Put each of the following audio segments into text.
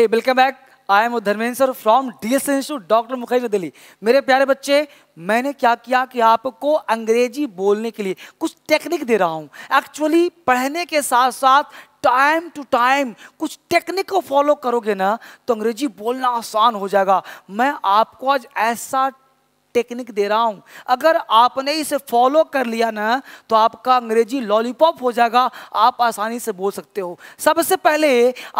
hey welcome back I am Dharmendra sir from D S institute doctor Mukherjee Delhi मेरे प्यारे बच्चे मैंने क्या किया कि आपको अंग्रेजी बोलने के लिए कुछ टेक्निक दे रहा हूँ एक्चुअली पढ़ने के साथ साथ टाइम टू टाइम कुछ टेक्निक को फॉलो करोगे ना तो अंग्रेजी बोलना आसान हो जाएगा मैं आपको आज ऐसा टेक्निक दे रहा हूँ अगर आपने इसे फॉलो कर लिया ना तो आपका अंग्रेजी लॉलीपॉप हो जाएगा आप आसानी से बोल सकते हो सबसे पहले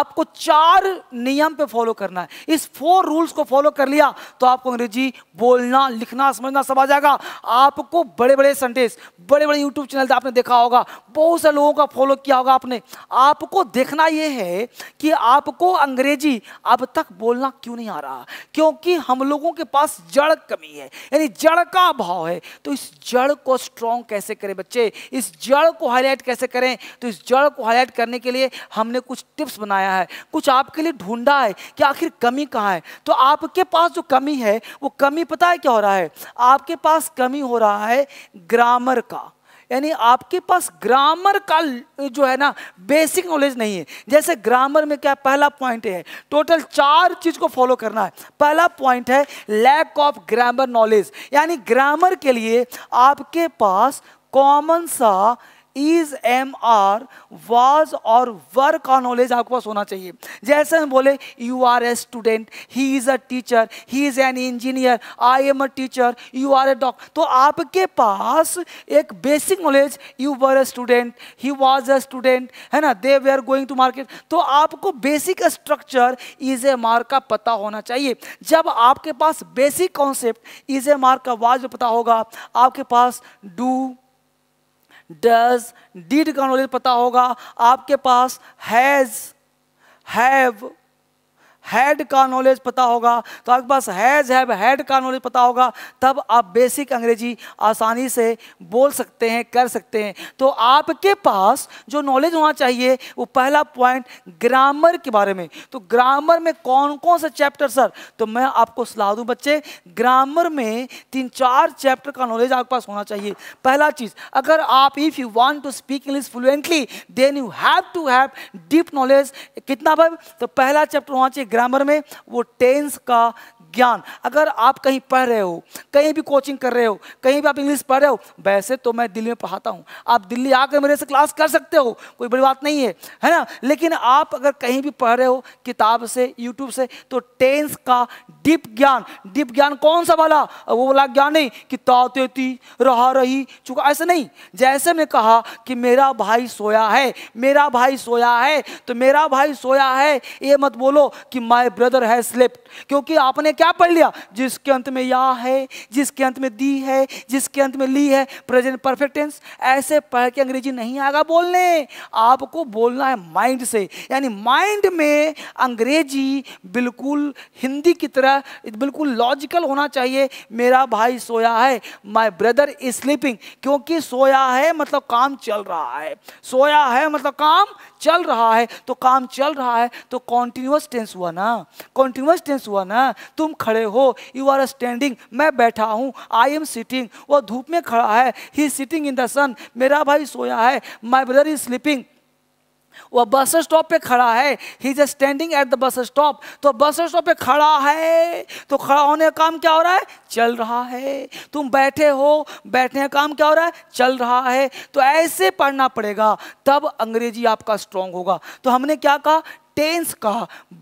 आपको चार नियम पे फॉलो करना है इस फोर रूल्स को फॉलो कर लिया तो आपको अंग्रेजी बोलना लिखना समझना सब आ जाएगा आपको बड़े बड़े संटेंस बड़े बड़े यूट्यूब चैनल तो आपने देखा होगा बहुत से लोगों का फॉलो किया होगा आपने आपको देखना यह है कि आपको अंग्रेजी अब तक बोलना क्यों नहीं आ रहा क्योंकि हम लोगों के पास जड़ कमी है यानी जड़ का भाव है तो इस जड़ को स्ट्रांग कैसे करें बच्चे इस जड़ को हाईलाइट कैसे करें तो इस जड़ को हाईलाइट करने के लिए हमने कुछ टिप्स बनाया है कुछ आपके लिए ढूंढा है कि आखिर कमी कहाँ है तो आपके पास जो कमी है वो कमी पता है क्या हो रहा है आपके पास कमी हो रहा है ग्रामर का यानी आपके पास ग्रामर का जो है ना बेसिक नॉलेज नहीं है जैसे ग्रामर में क्या पहला पॉइंट है टोटल चार चीज को फॉलो करना है पहला पॉइंट है लैक ऑफ ग्रामर नॉलेज यानी ग्रामर के लिए आपके पास कॉमन सा इज एम आर वॉज और वर का नॉलेज आपके पास होना चाहिए जैसे हम बोले you are a student he is a teacher he is an engineer I am a teacher you are a doctor तो आपके पास एक basic knowledge you were a student he was a student है ना दे वे are going to market तो आपको basic structure is am are का पता होना चाहिए जब आपके पास basic concept is am are का वाज पता होगा आपके पास डू डज डीड का नॉलेज पता होगा आपके पास हैज हैव हैड का नॉलेज पता होगा तो आपके पास हैज़ हैव हैड का नॉलेज पता होगा तब आप बेसिक अंग्रेजी आसानी से बोल सकते हैं कर सकते हैं तो आपके पास जो नॉलेज होना चाहिए वो पहला पॉइंट ग्रामर के बारे में तो ग्रामर में कौन कौन सा चैप्टर सर तो मैं आपको सलाह दूँ बच्चे ग्रामर में तीन चार चैप्टर का नॉलेज आपके पास होना चाहिए पहला चीज़ अगर आप if you want to speak English fluently then you have to have deep knowledge कितना भाई तो पहला चैप्टर होना चाहिए ग्रामर में वो टेंस का ज्ञान अगर आप कहीं पढ़ रहे हो कहीं भी कोचिंग कर रहे हो कहीं भी आप इंग्लिश पढ़ रहे हो वैसे तो मैं दिल्ली में पढ़ाता हूँ आप दिल्ली आकर मेरे से क्लास कर सकते हो कोई बड़ी बात नहीं है है ना लेकिन आप अगर कहीं भी पढ़ रहे हो किताब से यूट्यूब से तो टेंस का डीप ज्ञान डीप ज्ञान कौन सा वाला वो वाला ज्ञान नहीं कि ताते रहा रही चुका ऐसा नहीं जैसे मैं कहा कि मेरा भाई सोया है मेरा भाई सोया है तो मेरा भाई सोया है ये मत बोलो कि माई ब्रदर है स्लेप्ट क्योंकि आपने क्या क्या पढ़ लिया जिसके अंत में या है जिसके अंत में दी है जिसके अंत में ली है प्रेजेंट परफेक्ट टेंस ऐसे पढ़ के अंग्रेजी नहीं आएगा बोलने आपको बोलना है माइंड से यानी माइंड में अंग्रेजी बिल्कुल हिंदी की तरह बिल्कुल लॉजिकल होना चाहिए मेरा भाई सोया है माय ब्रदर इज स्लीपिंग क्योंकि सोया है मतलब काम चल रहा है सोया है मतलब काम चल रहा है तो काम चल रहा है तो कॉन्टिन्यूस टेंस हुआ ना कॉन्टिन्यूस टेंस हुआ ना तुम तुम खड़े हो यू आर स्टैंडिंग मैं बैठा हूँ आई एम सिटिंग वो धूप में खड़ा है ही सिटिंग इन द सन मेरा भाई सोया है माई ब्रदर इज स्लीपिंग वह बस स्टॉप पे खड़ा है he is standing at the bus stop तो बस स्टॉप पे खड़ा है तो खड़ा होने का काम क्या हो रहा है चल रहा है तुम बैठे हो बैठने का काम क्या हो रहा है चल रहा है तो ऐसे पढ़ना पड़ेगा तब अंग्रेजी आपका स्ट्रांग होगा तो हमने क्या कहा टेंस का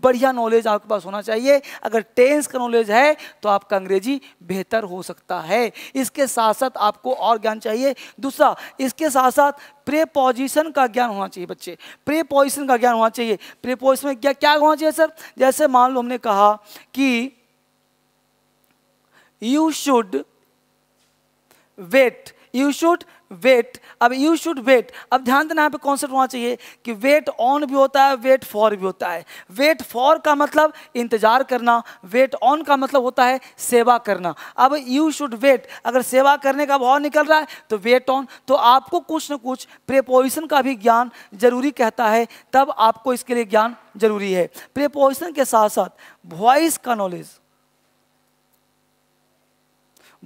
बढ़िया नॉलेज आपके पास होना चाहिए अगर टेंस का नॉलेज है तो आपका अंग्रेजी बेहतर हो सकता है इसके साथ साथ आपको और ज्ञान चाहिए दूसरा इसके साथ साथ प्रेपोजिशन का ज्ञान होना चाहिए बच्चे प्रेपोजिशन का ज्ञान होना चाहिए प्रेपोजिशन में क्या क्या होना चाहिए सर जैसे मान लो हमने कहा कि you should wait you should wait अब यू शुड वेट अब ध्यान देना यहाँ पे कॉन्सेप्ट होना चाहिए कि वेट ऑन भी होता है वेट फॉर भी होता है वेट फॉर का मतलब इंतजार करना वेट ऑन का मतलब होता है सेवा करना अब यू शुड वेट अगर सेवा करने का भाव निकल रहा है तो वेट ऑन तो आपको कुछ ना कुछ प्रेपोजिशन का भी ज्ञान जरूरी कहता है तब आपको इसके लिए ज्ञान जरूरी है प्रेपोजिशन के साथ साथ वॉइस का नॉलेज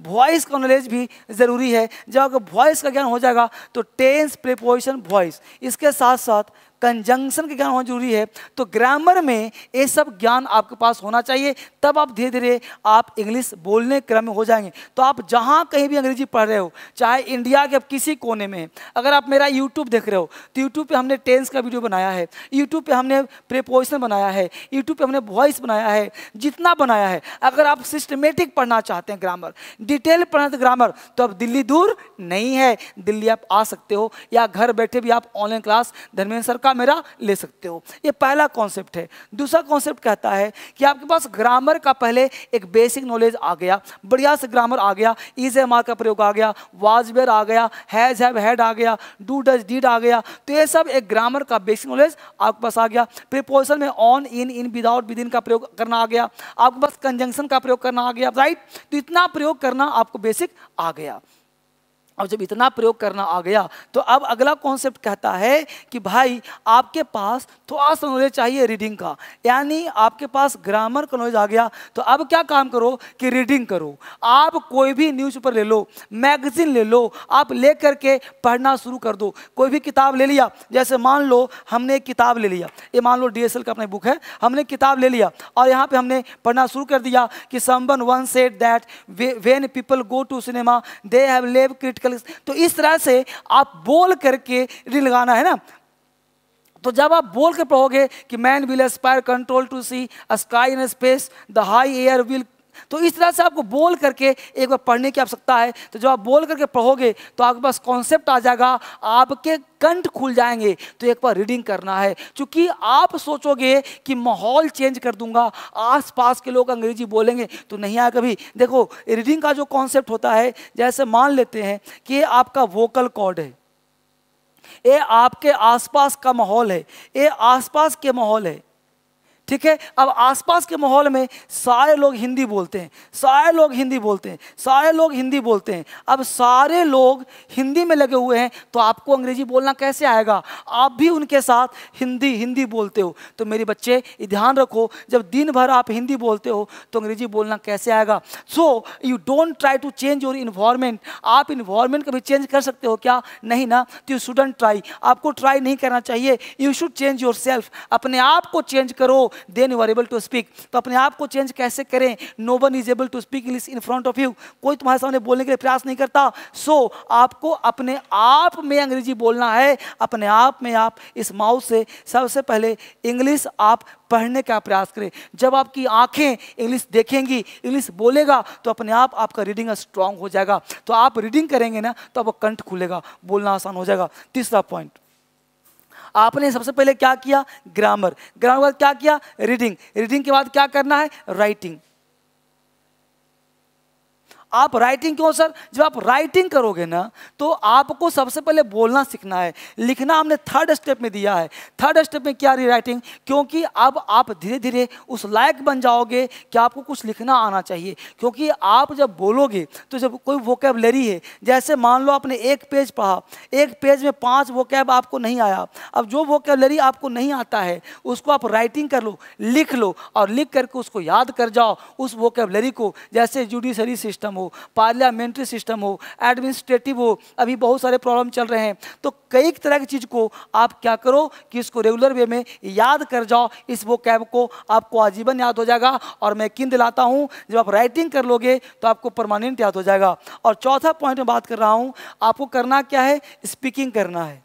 वॉइस का नॉलेज भी ज़रूरी है जब अगर वॉइस का ज्ञान हो जाएगा तो टेंस प्रिपोजिशन वॉइस इसके साथ साथ कंजंक्शन का ज्ञान होना जरूरी है तो ग्रामर में ये सब ज्ञान आपके पास होना चाहिए तब आप धीरे धीरे आप इंग्लिश बोलने क्रम में हो जाएंगे तो आप जहाँ कहीं भी अंग्रेजी पढ़ रहे हो चाहे इंडिया के अब किसी कोने में अगर आप मेरा यूट्यूब देख रहे हो तो यूट्यूब पर हमने टेंस का वीडियो बनाया है यूट्यूब पर हमने प्रिपोजिशन बनाया है यूट्यूब पर हमने वॉइस बनाया है जितना बनाया है अगर आप सिस्टमेटिक पढ़ना चाहते हैं ग्रामर डिटेल पढ़ना चाहते ग्रामर तो अब दिल्ली दूर नहीं है दिल्ली आप आ सकते हो या घर बैठे भी आप ऑनलाइन क्लास धर्मेंद्र सर मौका मेरा ले सकते हो ये पहला कॉन्सेप्ट है दूसरा कॉन्सेप्ट कहता है कि आपके पास ग्रामर का पहले एक बेसिक नॉलेज आ गया बढ़िया से ग्रामर आ गया इज एम आर का प्रयोग आ गया वाजबेर आ गया हैज हैव हैड आ गया डू डज डीड आ गया तो ये सब एक ग्रामर का बेसिक नॉलेज आपके पास आ गया प्रिपोजिशन में on in in without with in का प्रयोग करना आ गया आपके पास कंजंक्शन का प्रयोग करना आ गया राइट तो इतना प्रयोग करना आपको बेसिक आ गया अब जब इतना प्रयोग करना आ गया तो अब अगला कॉन्सेप्ट कहता है कि भाई आपके पास थोड़ा सा नॉलेज चाहिए रीडिंग का यानी आपके पास ग्रामर का नॉलेज आ गया तो अब क्या काम करो कि रीडिंग करो आप कोई भी न्यूज़पेपर ले लो मैगजीन ले लो आप ले करके पढ़ना शुरू कर दो कोई भी किताब ले लिया जैसे मान लो हमने किताब ले लिया ये मान लो डी का अपना बुक है हमने किताब ले लिया और यहाँ पर हमने पढ़ना शुरू कर दिया कि someone one set that when people go to cinema they have leave critical nickel तो इस तरह से आप बोल करके लगाना है ना तो जब आप बोल के पढ़ोगे कि man will aspire control to see sky in space the high air will तो इस तरह से आपको बोल करके एक बार पढ़ने की आवश्यकता है तो जब आप बोल करके पढ़ोगे तो आपके पास कॉन्सेप्ट आ जाएगा आपके कंठ खुल जाएंगे तो एक बार रीडिंग करना है क्योंकि आप सोचोगे कि माहौल चेंज कर दूंगा आसपास के लोग अंग्रेजी बोलेंगे तो नहीं आया कभी देखो रीडिंग का जो कॉन्सेप्ट होता है जैसे मान लेते हैं कि आपका वोकल कॉर्ड है ये आपके आसपास का माहौल है ये आसपास के माहौल है ठीक है अब आसपास के माहौल में सारे लोग हिंदी बोलते हैं सारे लोग हिंदी बोलते हैं सारे लोग हिंदी बोलते हैं अब सारे लोग हिंदी में लगे हुए हैं तो आपको अंग्रेजी बोलना कैसे आएगा आप भी उनके साथ हिंदी हिंदी बोलते हो तो मेरे बच्चे ध्यान रखो जब दिन भर आप हिंदी बोलते हो तो अंग्रेजी बोलना कैसे आएगा so you don't try to change your environment आप इन्वायरमेंट कभी चेंज कर सकते हो क्या नहीं ना तो यू शुडन ट्राई आपको ट्राई नहीं करना चाहिए you should change yourself अपने आप को चेंज करो then you are able to speak तो अपने आप को चेंज कैसे करें no one is able to speak English in front of you कोई तुम्हारे सामने बोलने के लिए प्रयास नहीं करता सो so, आपको अपने आप में अंग्रेजी बोलना है अपने आप में आप इस माउथ से सबसे पहले इंग्लिश आप पढ़ने का प्रयास करें जब आपकी आंखें इंग्लिश देखेंगी इंग्लिश बोलेगा तो अपने आप आपका रीडिंग स्ट्रांग हो जाएगा तो आप रीडिंग करेंगे ना तो आपका कंठ खुलेगा बोलना आसान हो जाएगा तीसरा पॉइंट आपने सबसे पहले क्या किया ग्रामर ग्रामर के बाद क्या किया रीडिंग रीडिंग के बाद क्या करना है राइटिंग आप राइटिंग क्यों सर जब आप राइटिंग करोगे ना तो आपको सबसे पहले बोलना सीखना है लिखना हमने थर्ड स्टेप में दिया है थर्ड स्टेप में क्या रही राइटिंग क्योंकि अब आप धीरे धीरे उस लायक बन जाओगे कि आपको कुछ लिखना आना चाहिए क्योंकि आप जब बोलोगे तो जब कोई वोकेबलरी है जैसे मान लो आपने एक पेज पढ़ा एक पेज में पाँच वोकेब आपको नहीं आया अब जो वोकेबलरी आपको नहीं आता है उसको आप राइटिंग कर लो लिख लो और लिख करके उसको याद कर जाओ उस वोकेबलरी को जैसे जुडिशरी सिस्टम सिस्टम हो पार्लियामेंट्री सिस्टम हो एडमिनिस्ट्रेटिव हो अभी बहुत सारे प्रॉब्लम चल रहे हैं तो कई तरह की चीज़ को आप क्या करो कि इसको रेगुलर वे में याद कर जाओ इस वो कैब को आपको आजीवन याद हो जाएगा और मैं किन दिलाता हूँ जब आप राइटिंग कर लोगे तो आपको परमानेंट याद हो जाएगा और चौथा पॉइंट में बात कर रहा हूँ आपको करना क्या है स्पीकिंग करना है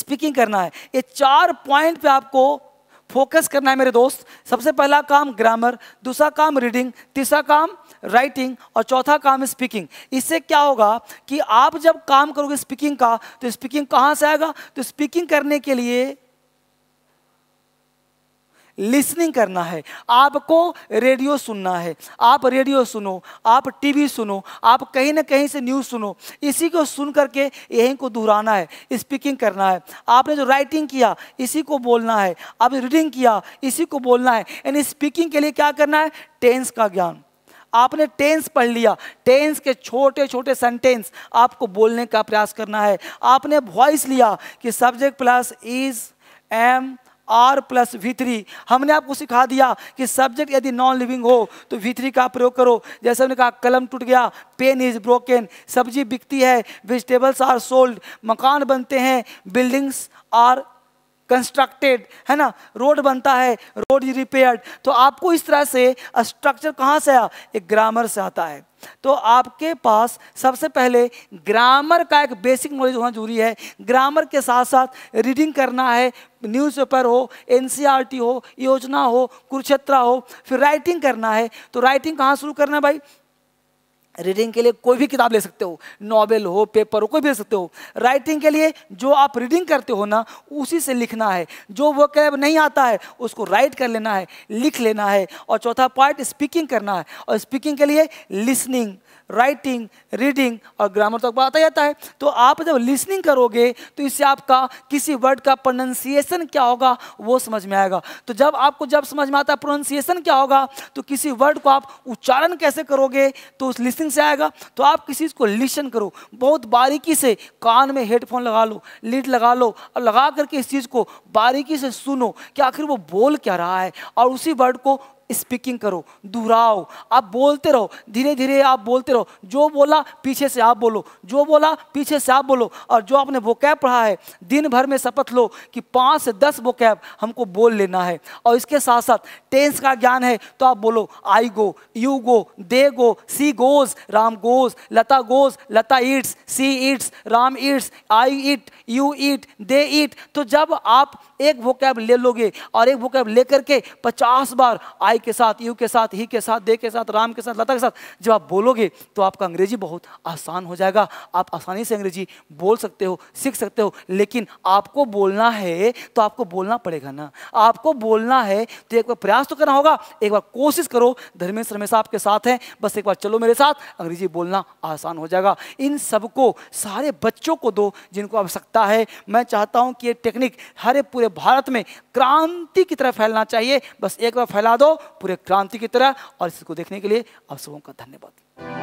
स्पीकिंग करना है ये चार पॉइंट पे आपको फोकस करना है मेरे दोस्त सबसे पहला काम ग्रामर दूसरा काम रीडिंग तीसरा काम राइटिंग और चौथा काम स्पीकिंग इससे क्या होगा कि आप जब काम करोगे स्पीकिंग का तो स्पीकिंग कहाँ से आएगा तो स्पीकिंग करने के लिए लिसनिंग करना है आपको रेडियो सुनना है आप रेडियो सुनो आप टीवी सुनो आप कहीं ना कहीं से न्यूज़ सुनो इसी को सुन करके यहीं को दोहराना है स्पीकिंग करना है आपने जो राइटिंग किया इसी को बोलना है आपने रीडिंग किया इसी को बोलना है यानी स्पीकिंग के लिए क्या करना है टेंस का ज्ञान आपने टेंस पढ़ लिया टेंस के छोटे छोटे सेंटेंस आपको बोलने का प्रयास करना है आपने वॉइस लिया कि subject plus is am are plus v three हमने आपको सिखा दिया कि सब्जेक्ट यदि नॉन लिविंग हो तो वी थ्री का प्रयोग करो जैसे हमने कहा कलम टूट गया पेन इज ब्रोकन सब्जी बिकती है वेजिटेबल्स आर सोल्ड मकान बनते हैं बिल्डिंग्स आर कंस्ट्रक्टेड है ना रोड बनता है रोड इज रिपेयर्ड तो आपको इस तरह से स्ट्रक्चर कहाँ से आया एक ग्रामर से आता है तो आपके पास सबसे पहले ग्रामर का एक बेसिक नॉलेज होना जरूरी है ग्रामर के साथ साथ रीडिंग करना है न्यूज़पेपर हो एनसीईआरटी e हो योजना हो कुरुक्षेत्रा हो फिर राइटिंग करना है तो राइटिंग कहाँ शुरू करना है भाई रीडिंग के लिए कोई भी किताब ले सकते हो नॉवेल हो पेपर हो कोई भी ले सकते हो राइटिंग के लिए जो आप रीडिंग करते हो ना उसी से लिखना है जो वो कैब नहीं आता है उसको राइट कर लेना है लिख लेना है और चौथा पार्ट स्पीकिंग करना है और स्पीकिंग के लिए लिसनिंग राइटिंग रीडिंग और ग्रामर तक आता जाता है तो आप जब लिसनिंग करोगे तो इससे आपका किसी वर्ड का प्रोनंसिएशन क्या होगा वो समझ में आएगा तो जब आपको जब समझ में आता है प्रोनंसिएशन क्या होगा तो किसी वर्ड को आप उच्चारण कैसे करोगे तो उस लिसनिंग से आएगा तो आप किसी को लिसन करो बहुत बारीकी से कान में हेडफोन लगा लो लीड लगा लो और लगा करके इस चीज़ को बारीकी से सुनो कि आखिर वो बोल क्या रहा है और उसी वर्ड को स्पीकिंग करो दोहराओ आप बोलते रहो धीरे धीरे आप बोलते रहो जो बोला पीछे से आप बोलो जो बोला पीछे से आप बोलो और जो आपने वो कैब पढ़ा है दिन भर में शपथ लो कि पाँच से दस वो कैब हमको बोल लेना है और इसके साथ साथ टेंस का ज्ञान है तो आप बोलो I go you go they go she goes Ram goes Lata goes Lata eats she eats Ram eats I eat you eat they eat तो जब आप एक वो कैब ले लोगे और एक वो कैब लेकर के पचास बार आई के साथ यू के साथ ही के साथ दे के साथ राम के साथ लता के साथ जब आप बोलोगे तो आपका अंग्रेजी बहुत आसान हो जाएगा आप आसानी से अंग्रेजी बोल सकते हो सीख सकते हो लेकिन आपको बोलना है तो आपको बोलना पड़ेगा ना आपको बोलना है तो एक बार प्रयास तो करना होगा एक बार कोशिश करो धर्मेंद्र रमेश आपके साथ हैं बस एक बार चलो मेरे साथ अंग्रेजी बोलना आसान हो जाएगा इन सबको सारे बच्चों को दो जिनको आवश्यकता है मैं चाहता हूँ कि ये टेक्निक हरे पूरे भारत में क्रांति की तरह फैलना चाहिए बस एक बार फैला दो पूरे क्रांति की तरह और इसको देखने के लिए आप सबों का धन्यवाद